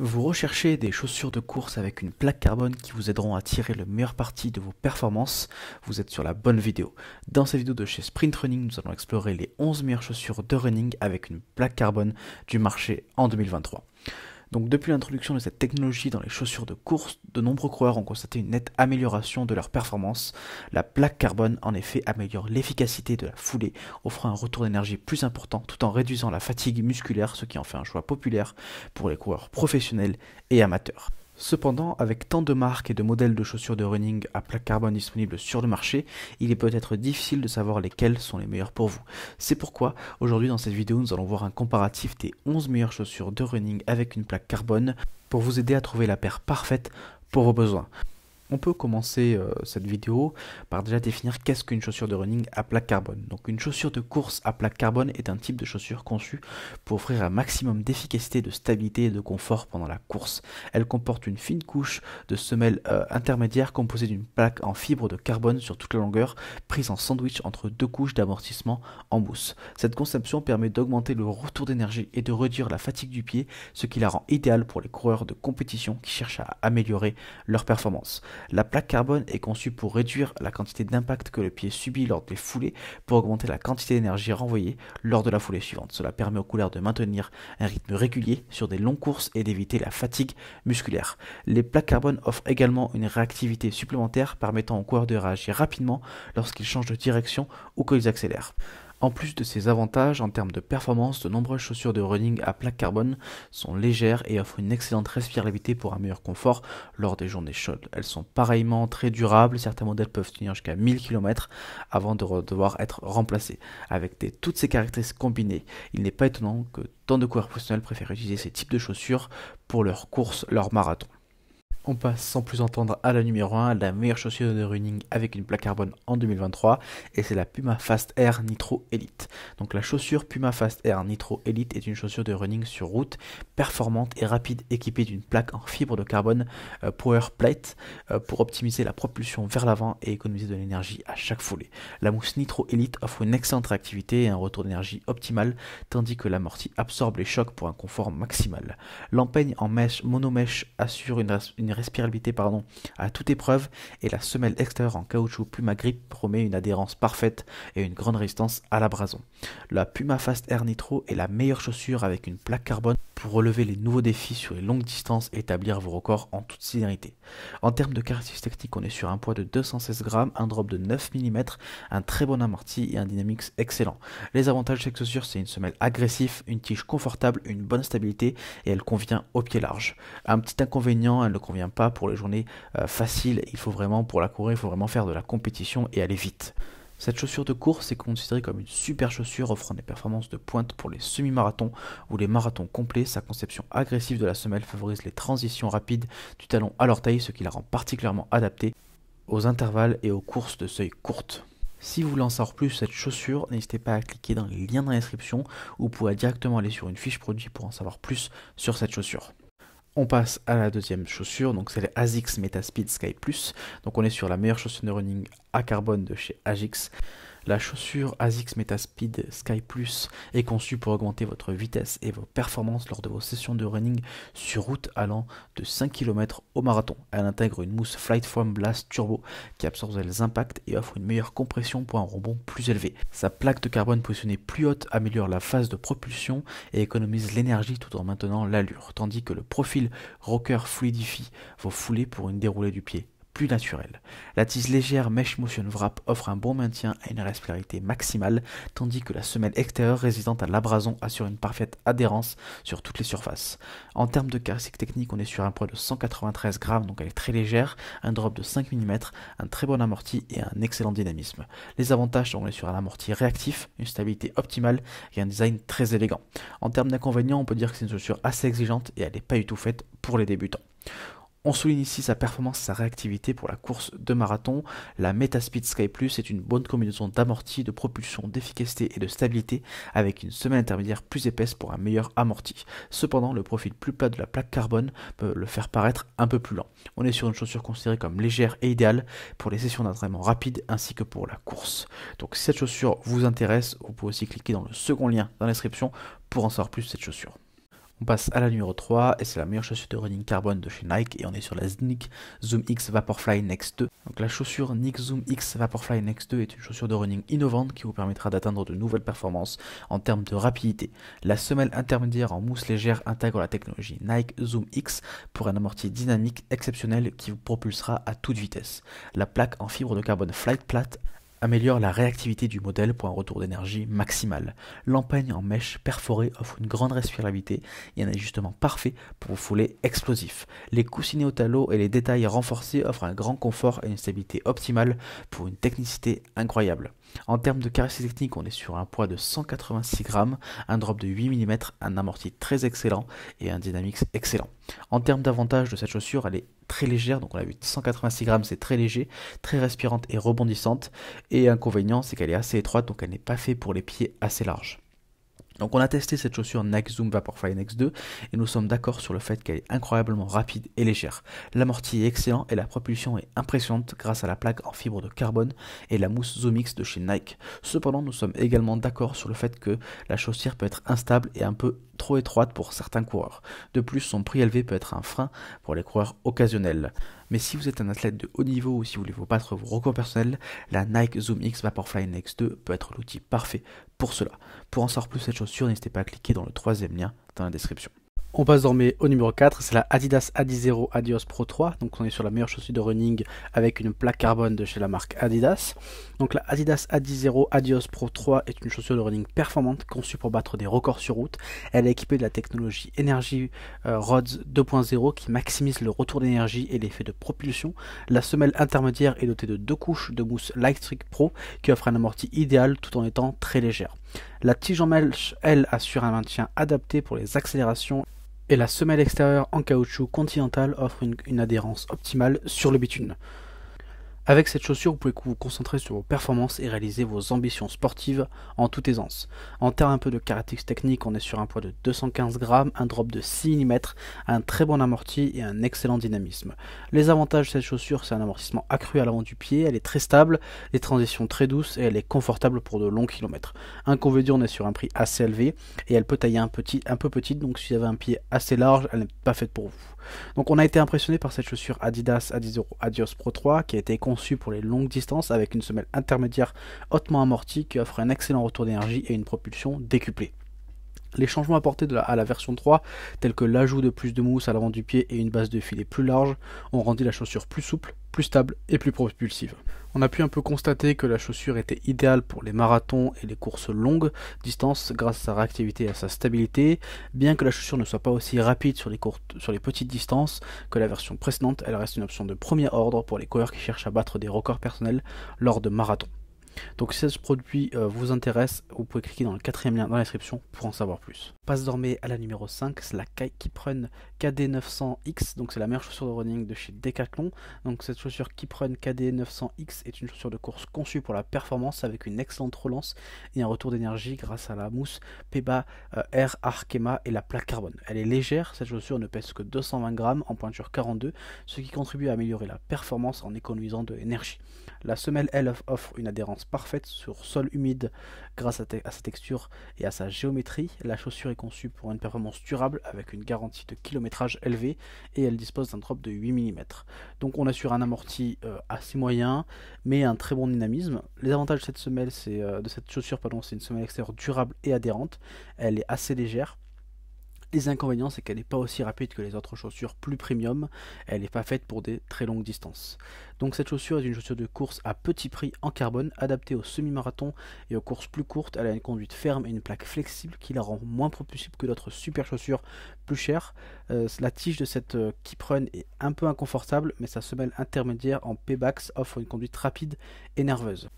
Vous recherchez des chaussures de course avec une plaque carbone qui vous aideront à tirer le meilleur parti de vos performances, vous êtes sur la bonne vidéo. Dans cette vidéo de chez Sprint Running, nous allons explorer les 11 meilleures chaussures de running avec une plaque carbone du marché en 2023. Donc depuis l'introduction de cette technologie dans les chaussures de course, de nombreux coureurs ont constaté une nette amélioration de leur performance. La plaque carbone en effet améliore l'efficacité de la foulée, offrant un retour d'énergie plus important tout en réduisant la fatigue musculaire, ce qui en fait un choix populaire pour les coureurs professionnels et amateurs. Cependant, avec tant de marques et de modèles de chaussures de running à plaque carbone disponibles sur le marché, il est peut-être difficile de savoir lesquelles sont les meilleures pour vous. C'est pourquoi, aujourd'hui dans cette vidéo, nous allons voir un comparatif des 11 meilleures chaussures de running avec une plaque carbone pour vous aider à trouver la paire parfaite pour vos besoins. On peut commencer euh, cette vidéo par déjà définir qu'est-ce qu'une chaussure de running à plaque carbone. Donc une chaussure de course à plaque carbone est un type de chaussure conçue pour offrir un maximum d'efficacité, de stabilité et de confort pendant la course. Elle comporte une fine couche de semelle euh, intermédiaire composée d'une plaque en fibre de carbone sur toute la longueur, prise en sandwich entre deux couches d'amortissement en mousse. Cette conception permet d'augmenter le retour d'énergie et de réduire la fatigue du pied, ce qui la rend idéale pour les coureurs de compétition qui cherchent à améliorer leur performance. La plaque carbone est conçue pour réduire la quantité d'impact que le pied subit lors des foulées pour augmenter la quantité d'énergie renvoyée lors de la foulée suivante. Cela permet aux couleurs de maintenir un rythme régulier sur des longues courses et d'éviter la fatigue musculaire. Les plaques carbone offrent également une réactivité supplémentaire permettant aux coureurs de réagir rapidement lorsqu'ils changent de direction ou qu'ils accélèrent. En plus de ces avantages en termes de performance, de nombreuses chaussures de running à plaque carbone sont légères et offrent une excellente respirabilité pour un meilleur confort lors des journées chaudes. Elles sont pareillement très durables, certains modèles peuvent tenir jusqu'à 1000 km avant de devoir être remplacés. Avec toutes ces caractéristiques combinées, il n'est pas étonnant que tant de coureurs professionnels préfèrent utiliser ces types de chaussures pour leurs courses, leurs marathons. On passe sans plus entendre à la numéro 1, la meilleure chaussure de running avec une plaque carbone en 2023, et c'est la Puma Fast Air Nitro Elite. Donc la chaussure Puma Fast Air Nitro Elite est une chaussure de running sur route, performante et rapide, équipée d'une plaque en fibre de carbone euh, Power Plate euh, pour optimiser la propulsion vers l'avant et économiser de l'énergie à chaque foulée. La mousse Nitro Elite offre une excellente réactivité et un retour d'énergie optimal, tandis que l'amorti absorbe les chocs pour un confort maximal. L'empeigne en mèche monomèche assure une, une respirabilité pardon, à toute épreuve et la semelle extérieure en caoutchouc Puma Grip promet une adhérence parfaite et une grande résistance à l'abrasion. La Puma Fast Air Nitro est la meilleure chaussure avec une plaque carbone pour relever les nouveaux défis sur les longues distances et établir vos records en toute sérénité. En termes de caractéristiques techniques, on est sur un poids de 216 grammes, un drop de 9 mm, un très bon amorti et un dynamics excellent. Les avantages de cette chaussure, c'est une semelle agressive, une tige confortable, une bonne stabilité et elle convient au pied large. Un petit inconvénient, elle ne convient pas pour les journées euh, faciles. Il faut vraiment, pour la courir, il faut vraiment faire de la compétition et aller vite. Cette chaussure de course est considérée comme une super chaussure offrant des performances de pointe pour les semi-marathons ou les marathons complets. Sa conception agressive de la semelle favorise les transitions rapides du talon à l'orteil, ce qui la rend particulièrement adaptée aux intervalles et aux courses de seuil courtes. Si vous voulez en savoir plus cette chaussure, n'hésitez pas à cliquer dans les liens dans la description ou vous pourrez directement aller sur une fiche produit pour en savoir plus sur cette chaussure. On passe à la deuxième chaussure, donc c'est les ASICS Metaspeed Sky Plus. Donc on est sur la meilleure chaussure de running à carbone de chez ASICS. La chaussure ASICS Metaspeed Sky Plus est conçue pour augmenter votre vitesse et vos performances lors de vos sessions de running sur route allant de 5 km au marathon. Elle intègre une mousse Flight Blast Turbo qui absorbe les impacts et offre une meilleure compression pour un rebond plus élevé. Sa plaque de carbone positionnée plus haute améliore la phase de propulsion et économise l'énergie tout en maintenant l'allure, tandis que le profil Rocker fluidifie vos foulées pour une déroulée du pied naturel. La tige légère Mesh Motion Wrap offre un bon maintien et une respirabilité maximale, tandis que la semelle extérieure résistante à l'abrasion assure une parfaite adhérence sur toutes les surfaces. En termes de caractéristiques techniques, on est sur un poids de 193 grammes, donc elle est très légère, un drop de 5 mm, un très bon amorti et un excellent dynamisme. Les avantages, on est sur un amorti réactif, une stabilité optimale et un design très élégant. En termes d'inconvénients, on peut dire que c'est une chaussure assez exigeante et elle n'est pas du tout faite pour les débutants. On souligne ici sa performance, sa réactivité pour la course de marathon. La Metaspeed Sky Plus est une bonne combinaison d'amorti, de propulsion, d'efficacité et de stabilité avec une semelle intermédiaire plus épaisse pour un meilleur amorti. Cependant, le profil plus plat de la plaque carbone peut le faire paraître un peu plus lent. On est sur une chaussure considérée comme légère et idéale pour les sessions d'entraînement rapide ainsi que pour la course. Donc si cette chaussure vous intéresse, vous pouvez aussi cliquer dans le second lien dans la description pour en savoir plus sur cette chaussure. On passe à la numéro 3 et c'est la meilleure chaussure de running carbone de chez Nike et on est sur la Nike Zoom X Vaporfly Next 2. Donc la chaussure Nike Zoom X Vaporfly Next 2 est une chaussure de running innovante qui vous permettra d'atteindre de nouvelles performances en termes de rapidité. La semelle intermédiaire en mousse légère intègre la technologie Nike Zoom X pour un amorti dynamique exceptionnel qui vous propulsera à toute vitesse. La plaque en fibre de carbone Flight Plate améliore la réactivité du modèle pour un retour d'énergie maximal. L'empeigne en mèche perforée offre une grande respirabilité et un ajustement parfait pour vos foulées explosifs. Les coussinets au talot et les détails renforcés offrent un grand confort et une stabilité optimale pour une technicité incroyable. En termes de caractéristiques techniques, on est sur un poids de 186 grammes, un drop de 8 mm, un amorti très excellent et un dynamics excellent. En termes d'avantages de cette chaussure, elle est très légère, donc on a vu, 186 grammes, c'est très léger, très respirante et rebondissante. Et inconvénient, c'est qu'elle est assez étroite, donc elle n'est pas faite pour les pieds assez larges. Donc on a testé cette chaussure Nike Zoom Vaporfly Next 2 et nous sommes d'accord sur le fait qu'elle est incroyablement rapide et légère. L'amorti est excellent et la propulsion est impressionnante grâce à la plaque en fibre de carbone et la mousse Zoomix de chez Nike. Cependant, nous sommes également d'accord sur le fait que la chaussure peut être instable et un peu trop étroite pour certains coureurs. De plus, son prix élevé peut être un frein pour les coureurs occasionnels. Mais si vous êtes un athlète de haut niveau ou si vous voulez vous battre vos records personnels, la Nike Zoom X Vaporfly Next 2 peut être l'outil parfait pour cela. Pour en savoir plus cette chaussure, n'hésitez pas à cliquer dans le troisième lien dans la description. On passe désormais au numéro 4, c'est la Adidas Adizero Adios Pro 3. Donc on est sur la meilleure chaussure de running avec une plaque carbone de chez la marque Adidas. Donc la Adidas Adizero Adios Pro 3 est une chaussure de running performante conçue pour battre des records sur route. Elle est équipée de la technologie Energy euh, Rods 2.0 qui maximise le retour d'énergie et l'effet de propulsion. La semelle intermédiaire est dotée de deux couches de mousse Lightstrike Pro qui offre un amorti idéal tout en étant très légère. La tige en mèche, elle, assure un maintien adapté pour les accélérations et la semelle extérieure en caoutchouc continental offre une, une adhérence optimale sur le bitume. Avec cette chaussure, vous pouvez vous concentrer sur vos performances et réaliser vos ambitions sportives en toute aisance. En termes un peu de caractéristiques techniques, on est sur un poids de 215 grammes, un drop de 6 mm, un très bon amorti et un excellent dynamisme. Les avantages de cette chaussure, c'est un amortissement accru à l'avant du pied, elle est très stable, les transitions très douces et elle est confortable pour de longs kilomètres. Inconvénient, on est sur un prix assez élevé et elle peut tailler un, petit, un peu petite, donc si vous avez un pied assez large, elle n'est pas faite pour vous. Donc on a été impressionné par cette chaussure Adidas Adizero Adios Pro 3 qui a été conçue conçu pour les longues distances avec une semelle intermédiaire hautement amortie qui offre un excellent retour d'énergie et une propulsion décuplée. Les changements apportés à la version 3, tels que l'ajout de plus de mousse à l'avant du pied et une base de filet plus large, ont rendu la chaussure plus souple, plus stable et plus propulsive. On a pu un peu constater que la chaussure était idéale pour les marathons et les courses longues distances grâce à sa réactivité et à sa stabilité, bien que la chaussure ne soit pas aussi rapide sur les, sur les petites distances que la version précédente, elle reste une option de premier ordre pour les coureurs qui cherchent à battre des records personnels lors de marathons. Donc si ce produit euh, vous intéresse, vous pouvez cliquer dans le quatrième lien dans la description pour en savoir plus. On passe à la numéro 5, c'est la Kiprun KD900X, donc c'est la meilleure chaussure de running de chez Decathlon. Donc cette chaussure Kiprun KD900X est une chaussure de course conçue pour la performance avec une excellente relance et un retour d'énergie grâce à la mousse Peba euh, R Arkema et la plaque carbone. Elle est légère, cette chaussure ne pèse que 220 grammes en pointure 42, ce qui contribue à améliorer la performance en économisant de l'énergie. La semelle, elle, offre une adhérence parfaite sur sol humide. Grâce à, sa texture et à sa géométrie, la chaussure est conçue pour une performance durable avec une garantie de kilométrage élevé et elle dispose d'un drop de 8 mm. Donc on assure un amorti euh, assez moyen mais un très bon dynamisme. Les avantages de cette semelle, c'est euh, de cette chaussure, c'est une semelle extérieure durable et adhérente. Elle est assez légère les inconvénients, c'est qu'elle n'est pas aussi rapide que les autres chaussures plus premium, elle n'est pas faite pour des très longues distances. Donc cette chaussure est une chaussure de course à petit prix en carbone, adaptée aux semi-marathons et aux courses plus courtes, elle a une conduite ferme et une plaque flexible qui la rend moins propulsible que d'autres super chaussures plus chères. Euh, la tige de cette euh, est un peu inconfortable, mais sa semelle intermédiaire en paybacks offre une conduite rapide et nerveuse.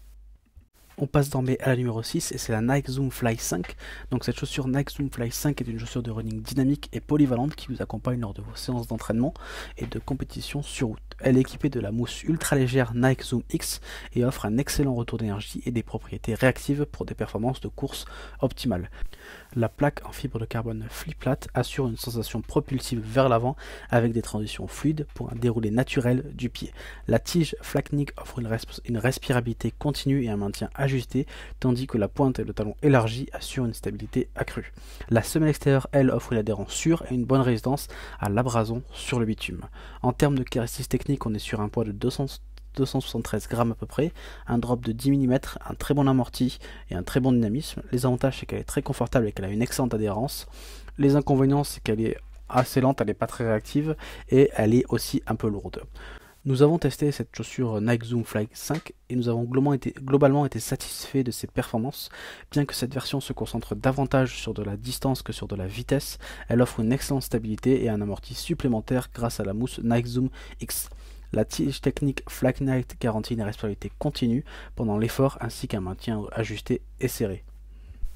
On passe d'emblée à la numéro 6 et c'est la Nike Zoom Fly 5. Donc cette chaussure Nike Zoom Fly 5 est une chaussure de running dynamique et polyvalente qui vous accompagne lors de vos séances d'entraînement et de compétition sur route. Elle est équipée de la mousse ultra légère Nike Zoom X et offre un excellent retour d'énergie et des propriétés réactives pour des performances de course optimales. La plaque en fibre de carbone flip plate assure une sensation propulsive vers l'avant avec des transitions fluides pour un déroulé naturel du pied. La tige Flaknik offre une, respirabilité continue et un maintien ajusté, tandis que la pointe et le talon élargi assurent une stabilité accrue. La semelle extérieure, elle, offre une adhérence sûre et une bonne résistance à l'abrasion sur le bitume. En termes de caractéristiques techniques, on est sur un poids de 200 273 grammes à peu près, un drop de 10 mm, un très bon amorti et un très bon dynamisme. Les avantages c'est qu'elle est très confortable et qu'elle a une excellente adhérence. Les inconvénients c'est qu'elle est assez lente, elle n'est pas très réactive et elle est aussi un peu lourde. Nous avons testé cette chaussure Nike Zoom Fly 5 et nous avons globalement été, globalement été satisfaits de ses performances. Bien que cette version se concentre davantage sur de la distance que sur de la vitesse, elle offre une excellente stabilité et un amorti supplémentaire grâce à la mousse Nike Zoom X. La tige technique Flag Knight garantit une responsabilité continue pendant l'effort ainsi qu'un maintien ajusté et serré.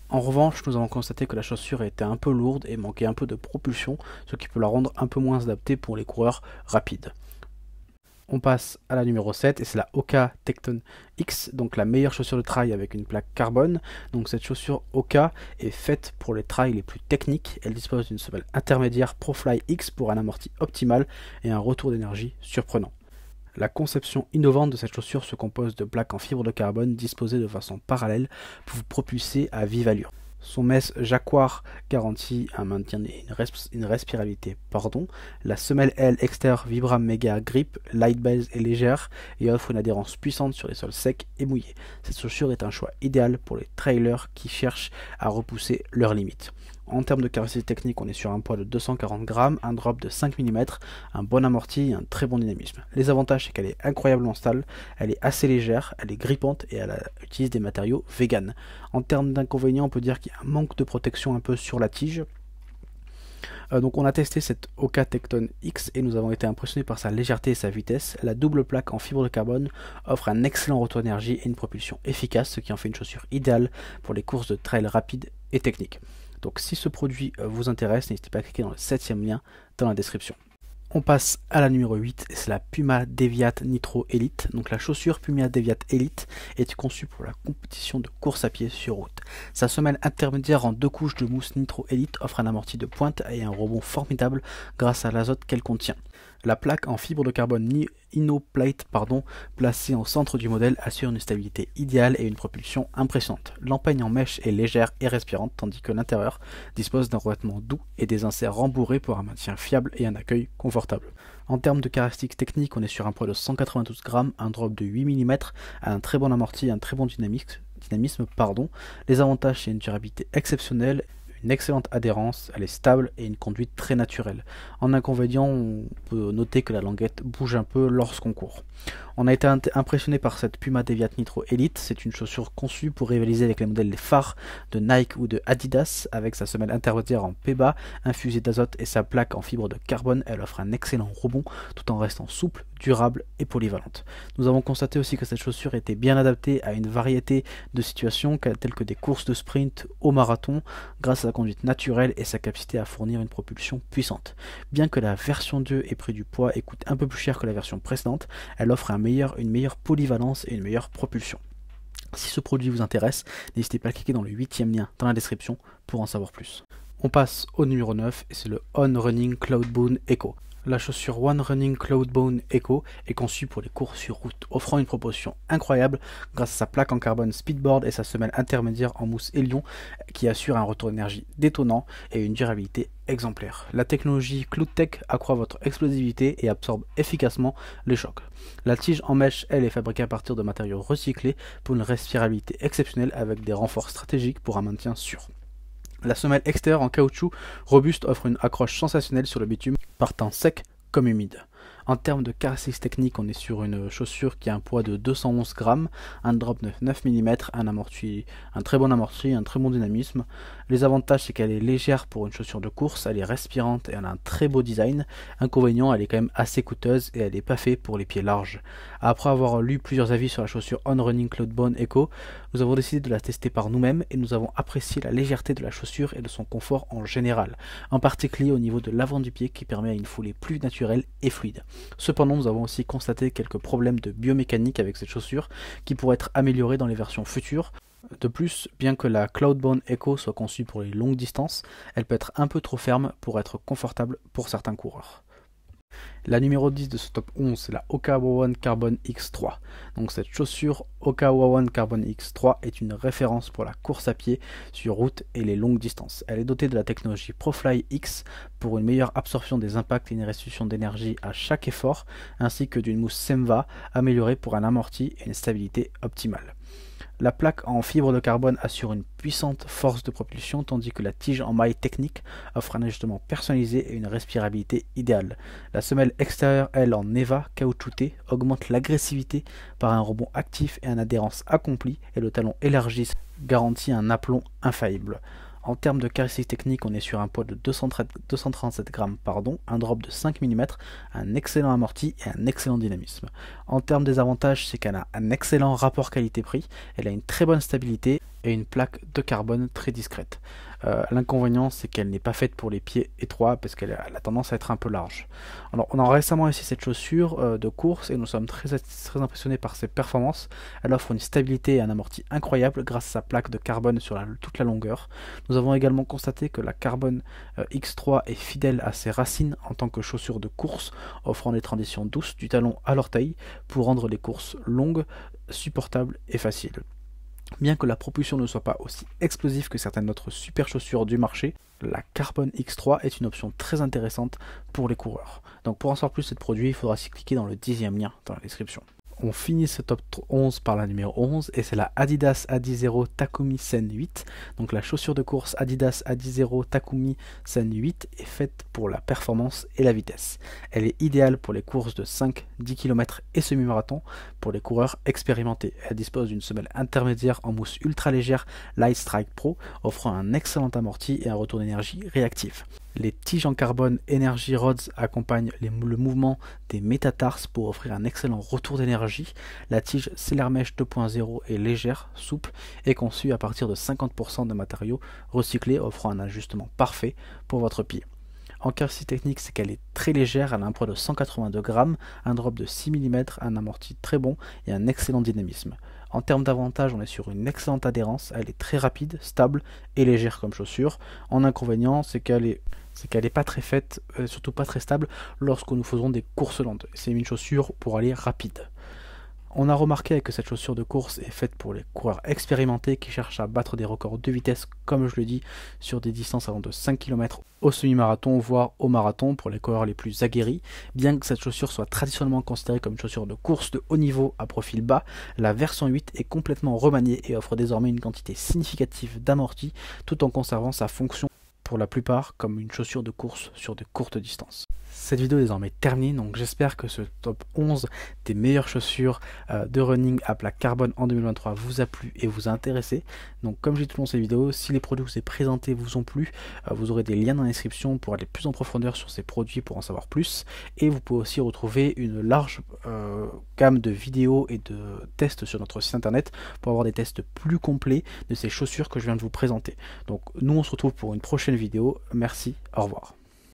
En revanche, nous avons constaté que la chaussure était un peu lourde et manquait un peu de propulsion, ce qui peut la rendre un peu moins adaptée pour les coureurs rapides. On passe à la numéro 7 et c'est la Oka Tecton X, donc la meilleure chaussure de trail avec une plaque carbone. Donc cette chaussure Oka est faite pour les trails les plus techniques. Elle dispose d'une semelle intermédiaire ProFly X pour un amorti optimal et un retour d'énergie surprenant. La conception innovante de cette chaussure se compose de plaques en fibre de carbone disposées de façon parallèle pour vous propulser à vive allure. Son messe jacquard garantit un maintien et une, respirabilité. Pardon. La semelle L Exter Vibram Mega Grip Light Base est légère et offre une adhérence puissante sur les sols secs et mouillés. Cette chaussure est un choix idéal pour les trailers qui cherchent à repousser leurs limites. En termes de capacité technique, on est sur un poids de 240 grammes, un drop de 5 mm, un bon amorti et un très bon dynamisme. Les avantages, c'est qu'elle est incroyablement stable, elle est assez légère, elle est grippante et elle utilise des matériaux vegan. En termes d'inconvénients, on peut dire qu'il manque de protection un peu sur la tige. Euh, donc on a testé cette Oka Tecton X et nous avons été impressionnés par sa légèreté et sa vitesse. La double plaque en fibre de carbone offre un excellent retour d'énergie et une propulsion efficace, ce qui en fait une chaussure idéale pour les courses de trail rapides et techniques. Donc si ce produit euh, vous intéresse, n'hésitez pas à cliquer dans le septième lien dans la description. On passe à la numéro 8, c'est la Puma Deviat Nitro Elite. Donc la chaussure Puma Deviat Elite est conçue pour la compétition de course à pied sur route. Sa semelle intermédiaire en deux couches de mousse Nitro Elite offre un amorti de pointe et un rebond formidable grâce à l'azote qu'elle contient. La plaque en fibre de carbone InnoPlate, pardon, placée au centre du modèle assure une stabilité idéale et une propulsion impressionnante. L'empeigne en mèche est légère et respirante tandis que l'intérieur dispose d'un revêtement doux et des inserts rembourrés pour un maintien fiable et un accueil confortable. En termes de caractéristiques techniques, on est sur un poids de 192 grammes, un drop de 8 mm, un très bon amorti, et un très bon dynamisme, pardon. Les avantages, c'est une durabilité exceptionnelle excellente adhérence, elle est stable et une conduite très naturelle. En inconvénient, on peut noter que la languette bouge un peu lorsqu'on court. On a été impressionné par cette Puma Deviat Nitro Elite, c'est une chaussure conçue pour rivaliser avec les modèles phares de Nike ou de Adidas, avec sa semelle intermédiaire en PEBA, infusée d'azote et sa plaque en fibre de carbone, elle offre un excellent rebond tout en restant souple, durable et polyvalente. Nous avons constaté aussi que cette chaussure était bien adaptée à une variété de situations telles que des courses de sprint au marathon grâce à sa conduite naturelle et sa capacité à fournir une propulsion puissante. Bien que la version 2 ait pris du poids et coûte un peu plus cher que la version précédente, elle offre une meilleure polyvalence et une meilleure propulsion. Si ce produit vous intéresse, n'hésitez pas à cliquer dans le huitième lien dans la description pour en savoir plus. On passe au numéro 9 et c'est le On Running Cloud Boon Echo la chaussure One Running Cloudbone Echo est conçue pour les courses sur route, offrant une proportion incroyable grâce à sa plaque en carbone speedboard et sa semelle intermédiaire en mousse lion qui assure un retour d'énergie détonnant et une durabilité exemplaire. La technologie CloudTech accroît votre explosivité et absorbe efficacement les chocs. La tige en mèche, elle, est fabriquée à partir de matériaux recyclés pour une respirabilité exceptionnelle avec des renforts stratégiques pour un maintien sûr. La semelle extérieure en caoutchouc robuste offre une accroche sensationnelle sur le bitume, partant sec comme humide. En termes de caractéristiques techniques, on est sur une chaussure qui a un poids de 211 grammes, un drop de 9 mm, un, amorti, un très bon amorti, un très bon dynamisme. Les avantages, c'est qu'elle est légère pour une chaussure de course, elle est respirante et elle a un très beau design. Inconvénient, elle est quand même assez coûteuse et elle n'est pas faite pour les pieds larges. Après avoir lu plusieurs avis sur la chaussure On Running Cloudbone Echo, nous avons décidé de la tester par nous-mêmes et nous avons apprécié la légèreté de la chaussure et de son confort en général, en particulier au niveau de l'avant du pied qui permet à une foulée plus naturelle et fluide. Cependant, nous avons aussi constaté quelques problèmes de biomécanique avec cette chaussure qui pourraient être améliorés dans les versions futures. De plus, bien que la Cloudbone Echo soit conçue pour les longues distances, elle peut être un peu trop ferme pour être confortable pour certains coureurs. La numéro 10 de ce top 11, c'est la Okawa One Carbon X3. Donc cette chaussure Okawa One Carbon X3 est une référence pour la course à pied sur route et les longues distances. Elle est dotée de la technologie ProFly X pour une meilleure absorption des impacts et une restitution d'énergie à chaque effort, ainsi que d'une mousse Semva améliorée pour un amorti et une stabilité optimale. La plaque en fibre de carbone assure une puissante force de propulsion, tandis que la tige en maille technique offre un ajustement personnalisé et une respirabilité idéale. La semelle extérieure, elle, en EVA caoutchoutée, augmente l'agressivité par un rebond actif et une adhérence accomplie, et le talon élargi garantit un aplomb infaillible. En termes de caractéristiques techniques, on est sur un poids de 237 grammes, pardon, un drop de 5 mm, un excellent amorti et un excellent dynamisme. En termes des avantages, c'est qu'elle a un excellent rapport qualité-prix, elle a une très bonne stabilité et une plaque de carbone très discrète. Euh, l'inconvénient, c'est qu'elle n'est pas faite pour les pieds étroits parce qu'elle a tendance à être un peu large. Alors, on a récemment essayé cette chaussure euh, de course et nous sommes très, impressionnés par ses performances. Elle offre une stabilité et un amorti incroyable grâce à sa plaque de carbone sur toute la longueur. Nous avons également constaté que la carbone euh, X3 est fidèle à ses racines en tant que chaussure de course, offrant des transitions douces du talon à l'orteil pour rendre les courses longues, supportables et faciles. Bien que la propulsion ne soit pas aussi explosive que certaines autres super chaussures du marché, la Carbon X3 est une option très intéressante pour les coureurs. Donc pour en savoir plus sur ce produit, il faudra s'y cliquer dans le dixième lien dans la description on finit ce top 11 par la numéro 11 et c'est la Adidas Adizero Takumi Sen 8. Donc la chaussure de course Adidas Adizero Takumi Sen 8 est faite pour la performance et la vitesse. Elle est idéale pour les courses de 5, 10 km et semi-marathon pour les coureurs expérimentés. Elle dispose d'une semelle intermédiaire en mousse ultra légère Light Strike Pro offrant un excellent amorti et un retour d'énergie réactif. Les tiges en carbone Energy Rods accompagnent le mouvement des métatarses pour offrir un excellent retour d'énergie. La tige Cellar 2.0 est légère, souple et conçue à partir de 50% de matériaux recyclés offrant un ajustement parfait pour votre pied. En qualité technique, c'est qu'elle est très légère, elle a un poids de 182 grammes, un drop de 6 mm, un amorti très bon et un excellent dynamisme. En termes d'avantages, on est sur une excellente adhérence, elle est très rapide, stable et légère comme chaussure. En inconvénient, c'est qu'elle est c'est qu'elle n'est pas très faite, euh, surtout pas très stable, lorsque nous faisons des courses lentes. C'est une chaussure pour aller rapide. On a remarqué que cette chaussure de course est faite pour les coureurs expérimentés qui cherchent à battre des records de vitesse, comme je le dis, sur des distances allant de 5 km au semi-marathon, voire au marathon pour les coureurs les plus aguerris. Bien que cette chaussure soit traditionnellement considérée comme une chaussure de course de haut niveau à profil bas, la version 8 est complètement remaniée et offre désormais une quantité significative d'amorti tout en conservant sa fonction la plupart comme une chaussure de course sur de courtes distances. Cette vidéo est désormais terminée, donc j'espère que ce top 11 des meilleures chaussures euh, de running à plaque carbone en 2023 vous a plu et vous a intéressé. Donc comme j'ai tout le long cette vidéo, si les produits que vous présentés vous ont plu, euh, vous aurez des liens dans la description pour aller plus en profondeur sur ces produits pour en savoir plus. Et vous pouvez aussi retrouver une large euh, gamme de vidéos et de tests sur notre site internet pour avoir des tests plus complets de ces chaussures que je viens de vous présenter. Donc nous on se retrouve pour une prochaine vidéo Merci, au revoir.